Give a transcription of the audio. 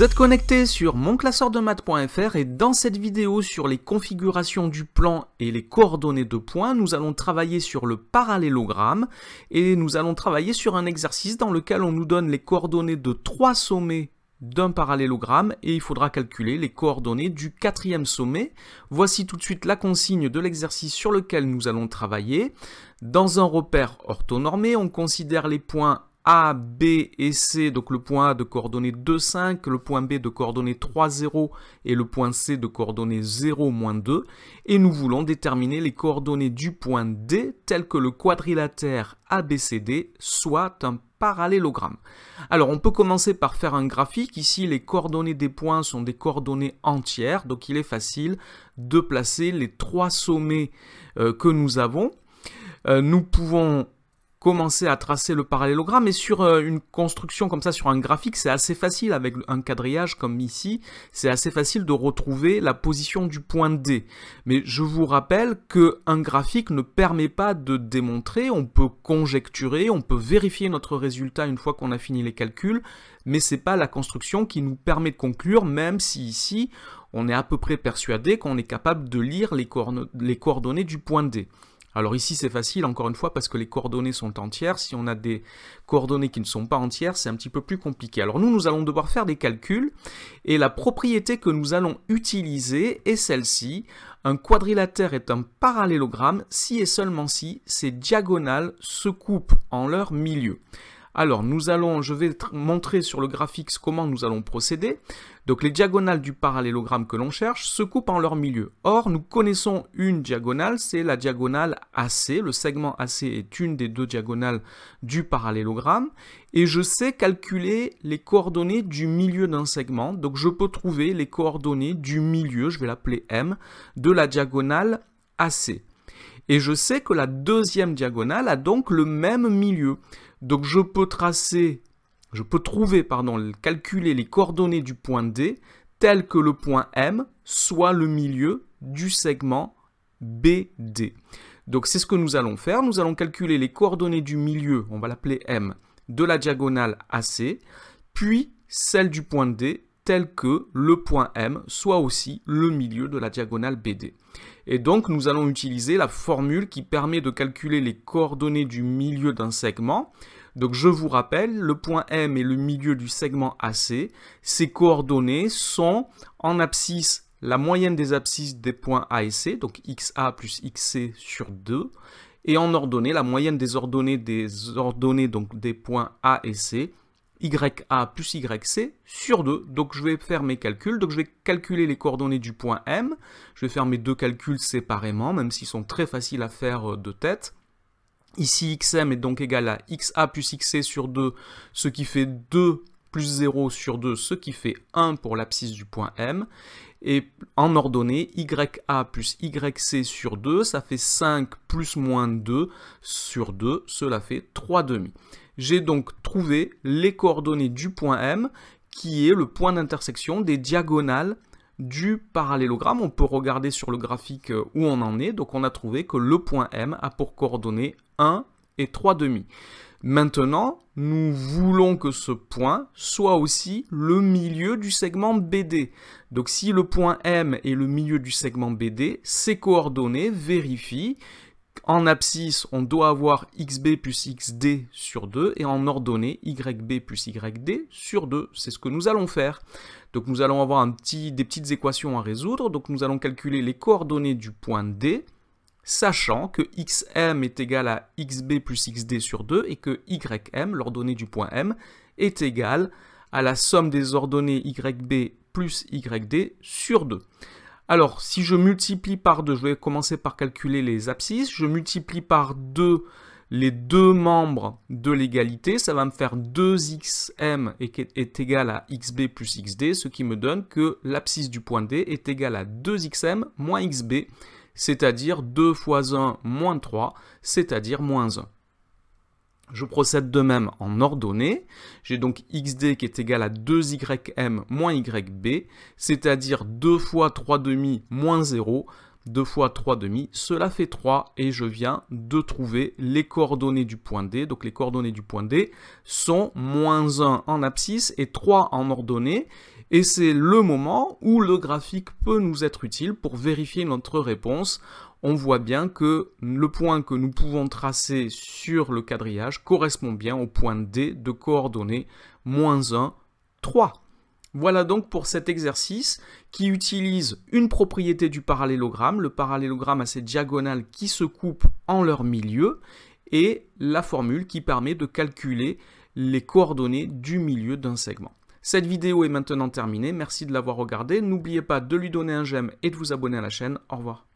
Vous êtes connecté sur monclasseurdemath.fr et dans cette vidéo sur les configurations du plan et les coordonnées de points, nous allons travailler sur le parallélogramme et nous allons travailler sur un exercice dans lequel on nous donne les coordonnées de trois sommets d'un parallélogramme et il faudra calculer les coordonnées du quatrième sommet. Voici tout de suite la consigne de l'exercice sur lequel nous allons travailler. Dans un repère orthonormé, on considère les points a, B et C, donc le point A de coordonnées 2, 5, le point B de coordonnées 3, 0 et le point C de coordonnées 0, moins 2. Et nous voulons déterminer les coordonnées du point D tel que le quadrilatère ABCD soit un parallélogramme. Alors on peut commencer par faire un graphique. Ici les coordonnées des points sont des coordonnées entières, donc il est facile de placer les trois sommets euh, que nous avons. Euh, nous pouvons commencer à tracer le parallélogramme. Et sur euh, une construction comme ça, sur un graphique, c'est assez facile avec un quadrillage comme ici, c'est assez facile de retrouver la position du point D. Mais je vous rappelle qu'un graphique ne permet pas de démontrer, on peut conjecturer, on peut vérifier notre résultat une fois qu'on a fini les calculs, mais c'est pas la construction qui nous permet de conclure, même si ici, on est à peu près persuadé qu'on est capable de lire les, coordonnées du point D. Alors ici c'est facile encore une fois parce que les coordonnées sont entières. Si on a des coordonnées qui ne sont pas entières, c'est un petit peu plus compliqué. Alors nous, nous allons devoir faire des calculs et la propriété que nous allons utiliser est celle-ci. Un quadrilatère est un parallélogramme si et seulement si ses diagonales se coupent en leur milieu. Alors, nous allons, je vais montrer sur le graphique comment nous allons procéder. Donc, les diagonales du parallélogramme que l'on cherche se coupent en leur milieu. Or, nous connaissons une diagonale, c'est la diagonale AC. Le segment AC est une des deux diagonales du parallélogramme. Et je sais calculer les coordonnées du milieu d'un segment. Donc, je peux trouver les coordonnées du milieu, je vais l'appeler M, de la diagonale AC. Et je sais que la deuxième diagonale a donc le même milieu. Donc je peux tracer, je peux trouver, pardon, calculer les coordonnées du point D tel que le point M soit le milieu du segment BD. Donc c'est ce que nous allons faire. Nous allons calculer les coordonnées du milieu, on va l'appeler M, de la diagonale AC, puis celle du point D tel que le point M soit aussi le milieu de la diagonale BD. Et donc nous allons utiliser la formule qui permet de calculer les coordonnées du milieu d'un segment. Donc je vous rappelle, le point M est le milieu du segment AC. Ces coordonnées sont en abscisse la moyenne des abscisses des points A et C, donc XA plus XC sur 2, et en ordonnée, la moyenne des ordonnées des ordonnées donc des points A et C YA plus YC sur 2. Donc je vais faire mes calculs, donc je vais calculer les coordonnées du point M, je vais faire mes deux calculs séparément, même s'ils sont très faciles à faire euh, de tête. Ici, xm est donc égal à xa plus xc sur 2, ce qui fait 2 plus 0 sur 2, ce qui fait 1 pour l'abscisse du point M. Et en ordonnée, YA plus YC sur 2, ça fait 5 plus moins 2 sur 2, cela fait 3 demi. J'ai donc trouvé les coordonnées du point M, qui est le point d'intersection des diagonales du parallélogramme. On peut regarder sur le graphique euh, où on en est. Donc on a trouvé que le point M a pour coordonnées 1 et 3,5. Maintenant, nous voulons que ce point soit aussi le milieu du segment BD. Donc si le point M est le milieu du segment BD, ses coordonnées vérifient en abscisse, on doit avoir xb plus xd sur 2 et en ordonnée, yb plus yd sur 2. C'est ce que nous allons faire. Donc nous allons avoir des petites équations à résoudre. Donc nous allons calculer les coordonnées du point D, sachant que xm est égal à xb plus xd sur 2 et que ym, l'ordonnée du point M, est égale à la somme des ordonnées yb plus yd sur 2. Alors, si je multiplie par 2, je vais commencer par calculer les abscisses, je multiplie par 2 les deux membres de l'égalité, ça va me faire 2xm est égal à xb plus xd, ce qui me donne que l'abscisse du point D est égale à 2xm moins xb, c'est-à-dire 2 fois 1 moins 3, c'est-à-dire moins 1. Je procède de même en ordonnée. J'ai donc xd qui est égal à 2ym moins yb, c'est-à-dire 2 fois 3 demi moins 0, 2 fois 3 demi, cela fait 3 et je viens de trouver les coordonnées du point D. Donc les coordonnées du point D sont moins 1 en abscisse et 3 en ordonnée. Et c'est le moment où le graphique peut nous être utile pour vérifier notre réponse on voit bien que le point que nous pouvons tracer sur le quadrillage correspond bien au point D de coordonnées moins 1, 3. Voilà donc pour cet exercice qui utilise une propriété du parallélogramme. Le parallélogramme à ses diagonales qui se coupent en leur milieu et la formule qui permet de calculer les coordonnées du milieu d'un segment. Cette vidéo est maintenant terminée, merci de l'avoir regardée, n'oubliez pas de lui donner un j'aime et de vous abonner à la chaîne, au revoir.